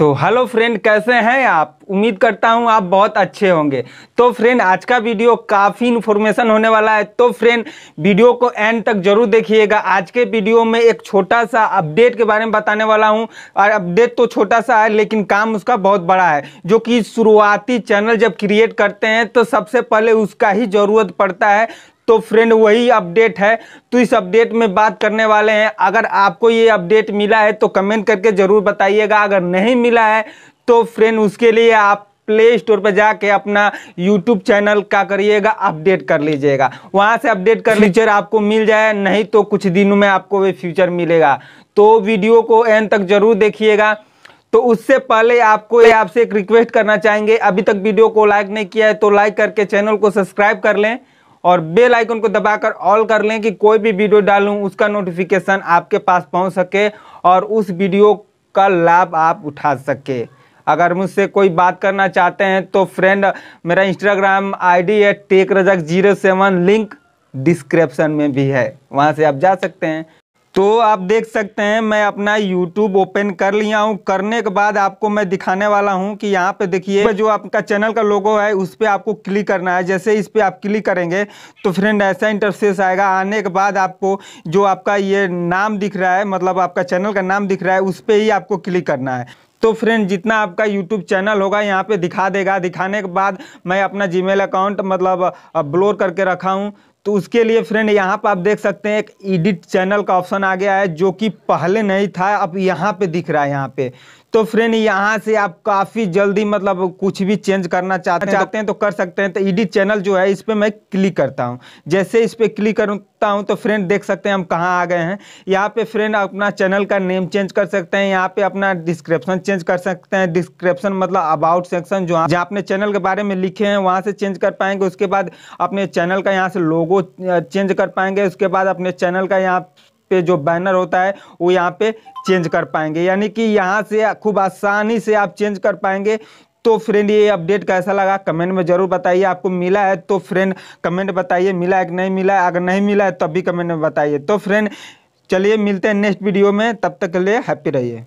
तो hello friend कैसे हैं आप उम्मीद करता हूं आप बहुत अच्छे होंगे तो फ्रेंड आज का वीडियो काफ़ी इन्फॉर्मेशन होने वाला है तो फ्रेंड वीडियो को एंड तक जरूर देखिएगा आज के वीडियो में एक छोटा सा अपडेट के बारे में बताने वाला हूं और अपडेट तो छोटा सा है लेकिन काम उसका बहुत बड़ा है जो कि शुरुआती चैनल जब क्रिएट करते हैं तो सबसे पहले उसका ही ज़रूरत पड़ता है तो फ्रेंड वही अपडेट है तो इस अपडेट में बात करने वाले हैं अगर आपको ये अपडेट मिला है तो कमेंट करके ज़रूर बताइएगा अगर नहीं मिला है तो फ्रेंड उसके लिए आप प्ले स्टोर पर जाके अपना यूट्यूब चैनल का करिएगा अपडेट कर लीजिएगा वहां से अपडेट कर फ्यूचर आपको मिल जाए नहीं तो कुछ दिनों में आपको वे फ्यूचर मिलेगा तो वीडियो को एंड तक जरूर देखिएगा तो उससे पहले आपको ये आपसे एक रिक्वेस्ट करना चाहेंगे अभी तक वीडियो को लाइक नहीं किया है तो लाइक करके चैनल को सब्सक्राइब कर लें और बेल आइकन को दबाकर ऑल कर लें कि कोई भी वीडियो डालूं उसका नोटिफिकेशन आपके पास पहुंच सके और उस वीडियो का लाभ आप उठा सके अगर मुझसे कोई बात करना चाहते हैं तो फ्रेंड मेरा इंस्टाग्राम आईडी है tech Rajak zero seven link description में भी है वहाँ से आप जा सकते हैं तो आप देख सकते हैं मैं अपना YouTube ओपन कर लिया हूँ करने के बाद आपको मैं दिखाने वाला हूँ कि यहाँ पे देखिए जो आपका चैनल का लोगो है उस पर आपको क्लिक करना है जैसे इस पर आप क्लिक करेंगे तो फ्रेंड ऐसा इंटरफेस आएगा आने के बाद आपको जो आपका ये नाम दिख रहा है मतलब आपका चैनल का नाम दिख रहा है उस पर ही आपको क्लिक करना है तो फ्रेंड जितना आपका यूट्यूब चैनल होगा यहाँ पे दिखा देगा दिखाने के बाद मैं अपना जीमेल अकाउंट मतलब ब्लोर करके रखा हूँ तो उसके लिए फ्रेंड यहाँ पर आप देख सकते हैं एक एडिट चैनल का ऑप्शन आ गया है जो कि पहले नहीं था अब यहाँ पे दिख रहा है यहाँ पे तो फ्रेंड यहाँ से आप काफ़ी जल्दी मतलब कुछ भी चेंज करना चाहते हैं चाहते हैं तो कर सकते हैं तो ईडी चैनल जो है इस पर मैं क्लिक करता हूँ जैसे इस पर क्लिक करता हूँ तो फ्रेंड देख सकते हैं हम कहाँ आ गए हैं यहाँ पे फ्रेंड अपना चैनल का नेम चेंज कर सकते हैं यहाँ पे अपना डिस्क्रिप्शन चेंज कर सकते हैं डिस्क्रिप्शन मतलब अबाउट सेक्शन जो जहाँ अपने चैनल के बारे में लिखे हैं वहाँ से चेंज कर पाएंगे उसके बाद अपने चैनल का यहाँ से लोगो चेंज कर पाएंगे उसके बाद अपने चैनल का यहाँ पे जो बैनर होता है वो यहाँ पे चेंज कर पाएंगे यानी कि यहाँ से खूब आसानी से आप चेंज कर पाएंगे तो फ्रेंड ये अपडेट कैसा लगा कमेंट में ज़रूर बताइए आपको मिला है तो फ्रेंड कमेंट बताइए मिला है कि नहीं मिला है अगर नहीं मिला है तब भी कमेंट में बताइए तो फ्रेंड चलिए मिलते हैं नेक्स्ट वीडियो में तब तक के लिए हैप्पी रहिए